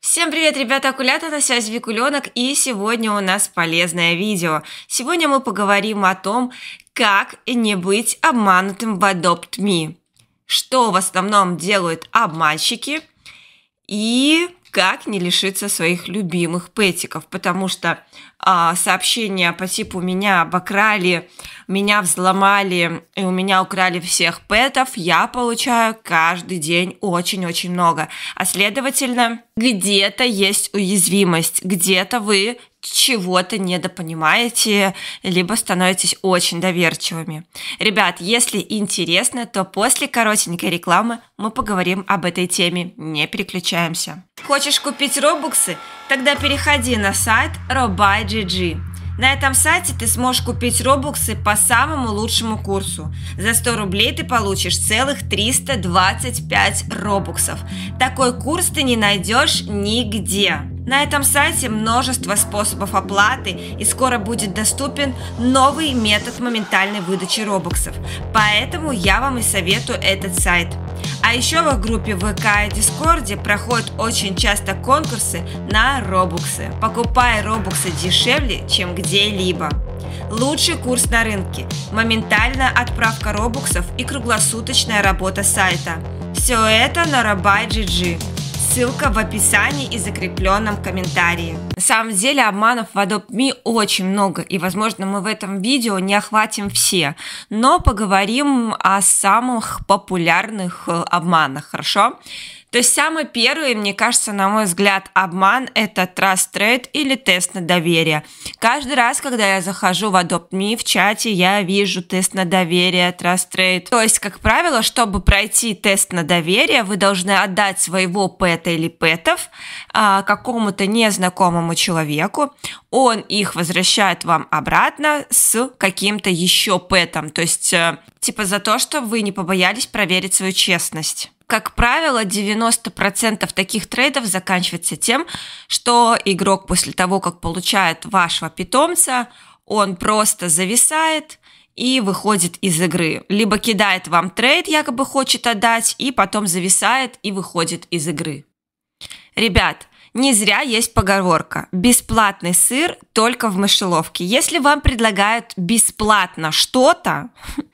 Всем привет, ребята, Акулята, на связи Викуленок, и сегодня у нас полезное видео. Сегодня мы поговорим о том, как не быть обманутым в Adopt Me, что в основном делают обманщики и как не лишиться своих любимых пэтиков, потому что а, сообщения по типу «меня обокрали», «меня взломали» и «у меня украли всех пэтов» я получаю каждый день очень-очень много. А следовательно, где-то есть уязвимость, где-то вы чего-то недопонимаете, либо становитесь очень доверчивыми. Ребят, если интересно, то после коротенькой рекламы мы поговорим об этой теме. Не переключаемся. Хочешь купить робуксы? Тогда переходи на сайт robuy.gg. На этом сайте ты сможешь купить робуксы по самому лучшему курсу. За 100 рублей ты получишь целых 325 робуксов. Такой курс ты не найдешь нигде. На этом сайте множество способов оплаты и скоро будет доступен новый метод моментальной выдачи робоксов. Поэтому я вам и советую этот сайт. А еще в группе ВК и Дискорде проходят очень часто конкурсы на робоксы. покупая робоксы дешевле, чем где-либо. Лучший курс на рынке – моментальная отправка робоксов и круглосуточная работа сайта. Все это на Рабай GG ссылка в описании и закрепленном комментарии. На самом деле обманов в Adobe Me очень много, и, возможно, мы в этом видео не охватим все, но поговорим о самых популярных э, обманах, хорошо? Хорошо? То есть самый первый, мне кажется, на мой взгляд, обман – это Trust Trade или тест на доверие. Каждый раз, когда я захожу в Adopt.me в чате, я вижу тест на доверие, Trust Trade. То есть, как правило, чтобы пройти тест на доверие, вы должны отдать своего пэта или пэтов а, какому-то незнакомому человеку. Он их возвращает вам обратно с каким-то еще пэтом. То есть, а, типа за то, что вы не побоялись проверить свою честность как правило, 90% таких трейдов заканчивается тем, что игрок после того, как получает вашего питомца, он просто зависает и выходит из игры. Либо кидает вам трейд, якобы хочет отдать, и потом зависает и выходит из игры. Ребят, не зря есть поговорка «бесплатный сыр только в мышеловке». Если вам предлагают бесплатно что-то,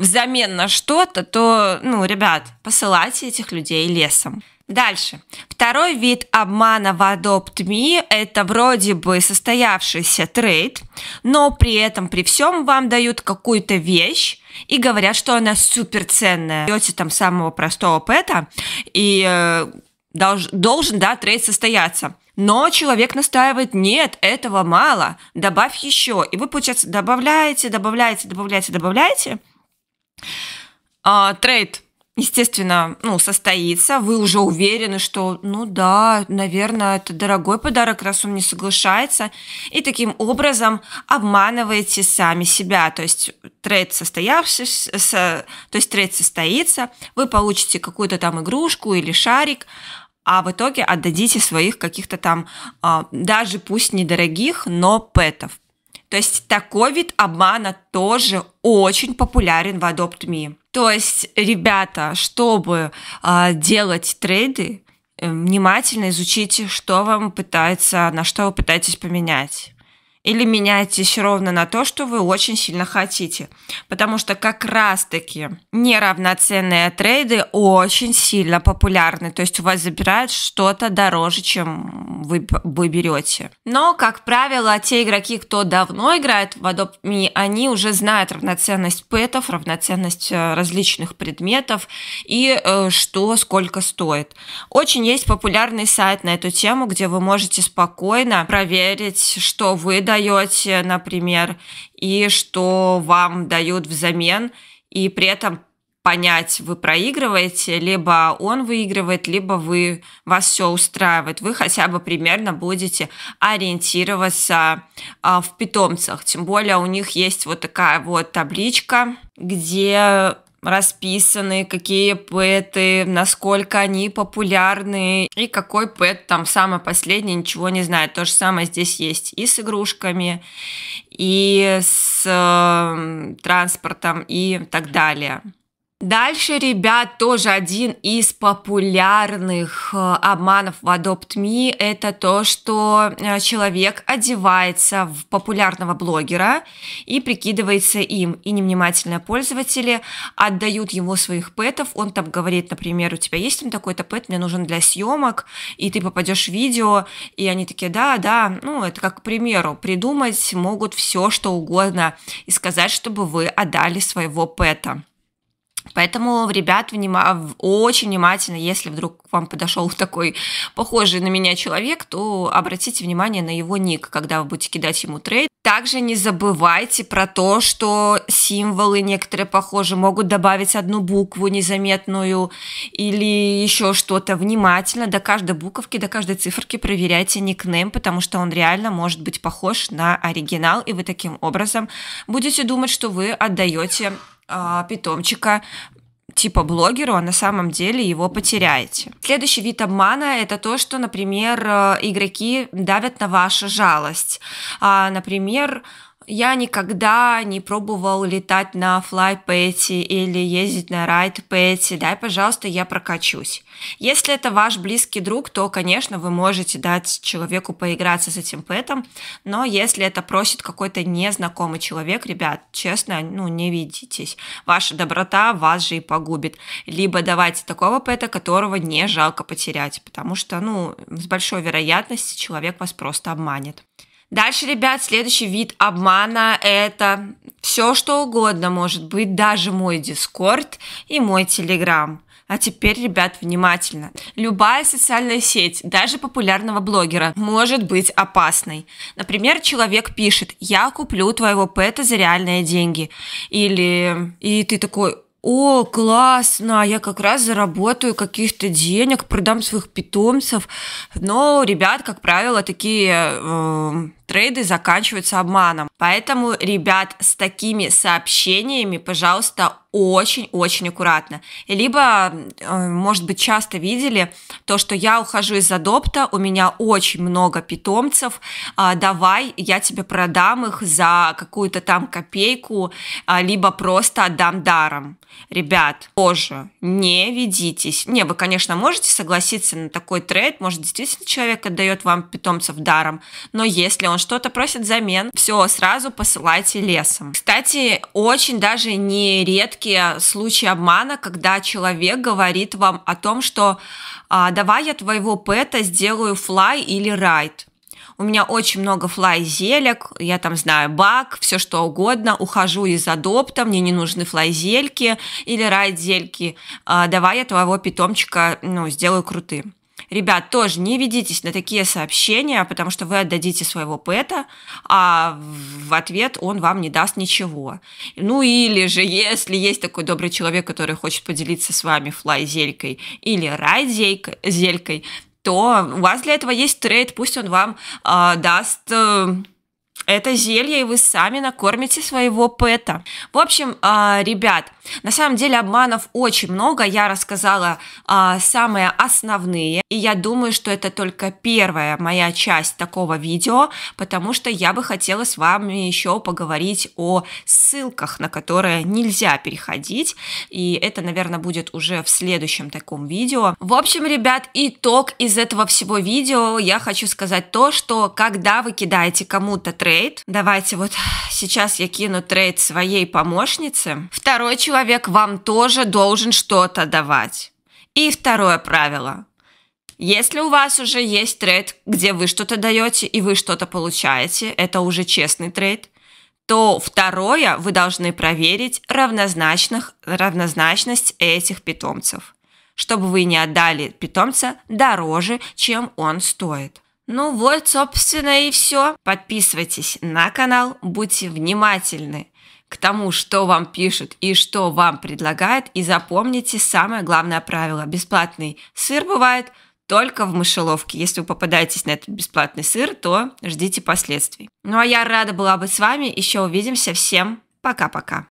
взамен на что-то, то, ну, ребят, посылайте этих людей лесом. Дальше. Второй вид обмана в Adopt Me – это вроде бы состоявшийся трейд, но при этом при всем вам дают какую-то вещь и говорят, что она суперценная. Берете там самого простого пэта и э, долж, должен, да, трейд состояться. Но человек настаивает, нет, этого мало, добавь еще. И вы, получается, добавляете, добавляете, добавляете, добавляете, а, трейд, естественно, ну, состоится. Вы уже уверены, что, ну да, наверное, это дорогой подарок, раз он не соглашается. И таким образом обманываете сами себя. То есть трейд состоявшийся, то есть трейд состоится, вы получите какую-то там игрушку или шарик, а в итоге отдадите своих каких-то там, а, даже пусть недорогих, но пэтов. То есть такой вид обмана тоже очень популярен в Adopt Me. То есть, ребята, чтобы э, делать трейды, эм, внимательно изучите, что вам пытается, на что вы пытаетесь поменять или меняетесь ровно на то, что вы очень сильно хотите. Потому что как раз-таки неравноценные трейды очень сильно популярны. То есть у вас забирают что-то дороже, чем вы, вы берете. Но, как правило, те игроки, кто давно играет в Adopt Me, они уже знают равноценность пэтов, равноценность э, различных предметов и э, что сколько стоит. Очень есть популярный сайт на эту тему, где вы можете спокойно проверить, что вы даете, например, и что вам дают взамен, и при этом понять, вы проигрываете, либо он выигрывает, либо вы, вас все устраивает. Вы хотя бы примерно будете ориентироваться а, в питомцах. Тем более у них есть вот такая вот табличка, где расписаны, какие пэты, насколько они популярны и какой пэт там самый последний, ничего не знаю То же самое здесь есть и с игрушками, и с э, транспортом и так далее. Дальше, ребят, тоже один из популярных э, обманов в Adopt.me – это то, что э, человек одевается в популярного блогера и прикидывается им, и невнимательные пользователи отдают ему своих пэтов, он там говорит, например, у тебя есть там такой-то пэт, мне нужен для съемок, и ты попадешь в видео, и они такие, да, да, ну, это как к примеру, придумать могут все, что угодно, и сказать, чтобы вы отдали своего пэта. Поэтому, ребят, внима... очень внимательно, если вдруг к вам подошел такой похожий на меня человек, то обратите внимание на его ник, когда вы будете кидать ему трейд. Также не забывайте про то, что символы некоторые похожи, могут добавить одну букву незаметную или еще что-то. Внимательно до каждой буковки, до каждой циферки проверяйте никнейм, потому что он реально может быть похож на оригинал, и вы таким образом будете думать, что вы отдаете а, питомчика типа блогеру, а на самом деле его потеряете. Следующий вид обмана – это то, что, например, э, игроки давят на вашу жалость. А, например, я никогда не пробовал летать на флайпэте или ездить на райдпэте. Дай, пожалуйста, я прокачусь. Если это ваш близкий друг, то, конечно, вы можете дать человеку поиграться с этим пэтом, но если это просит какой-то незнакомый человек, ребят, честно, ну, не видитесь. Ваша доброта вас же и погубит. Либо давайте такого пэта, которого не жалко потерять, потому что, ну, с большой вероятностью человек вас просто обманет. Дальше, ребят, следующий вид обмана – это все, что угодно может быть, даже мой Дискорд и мой Телеграм. А теперь, ребят, внимательно. Любая социальная сеть, даже популярного блогера, может быть опасной. Например, человек пишет «Я куплю твоего пэта за реальные деньги». Или «И ты такой, о, классно, я как раз заработаю каких-то денег, продам своих питомцев. Но ребят, как правило, такие эм, трейды заканчиваются обманом. Поэтому, ребят, с такими сообщениями, пожалуйста, очень-очень аккуратно. Либо, э, может быть, часто видели то, что я ухожу из адопта, у меня очень много питомцев, а, давай я тебе продам их за какую-то там копейку, а, либо просто отдам даром. Ребят, тоже не ведитесь. Не, вы, конечно, можете согласиться на такой трейд, может, действительно человек отдает вам питомцев даром, но если он что-то просит замен, все, сразу посылайте лесом. Кстати, очень даже не редкие случаи обмана, когда человек говорит вам о том, что а, давай я твоего пэта сделаю флай или райд. У меня очень много флай-зелек, я там знаю бак, все что угодно, ухожу из адопта, мне не нужны флай-зельки или райд-зельки, а, давай я твоего питомчика ну, сделаю крутым. Ребят, тоже не ведитесь на такие сообщения, потому что вы отдадите своего пэта, а в ответ он вам не даст ничего. Ну или же, если есть такой добрый человек, который хочет поделиться с вами флай-зелькой или рай-зелькой, то у вас для этого есть трейд, пусть он вам э, даст... Э, это зелье, и вы сами накормите своего пэта. В общем, а, ребят, на самом деле обманов очень много. Я рассказала а, самые основные, и я думаю, что это только первая моя часть такого видео, потому что я бы хотела с вами еще поговорить о ссылках, на которые нельзя переходить, и это, наверное, будет уже в следующем таком видео. В общем, ребят, итог из этого всего видео я хочу сказать то, что когда вы кидаете кому-то трейд, трейд. Давайте вот сейчас я кину трейд своей помощнице. Второй человек вам тоже должен что-то давать. И второе правило. Если у вас уже есть трейд, где вы что-то даете и вы что-то получаете, это уже честный трейд, то второе вы должны проверить равнозначных, равнозначность этих питомцев, чтобы вы не отдали питомца дороже, чем он стоит. Ну вот, собственно, и все. Подписывайтесь на канал, будьте внимательны к тому, что вам пишут и что вам предлагают, и запомните самое главное правило. Бесплатный сыр бывает только в мышеловке. Если вы попадаетесь на этот бесплатный сыр, то ждите последствий. Ну а я рада была быть с вами. Еще увидимся. Всем пока-пока.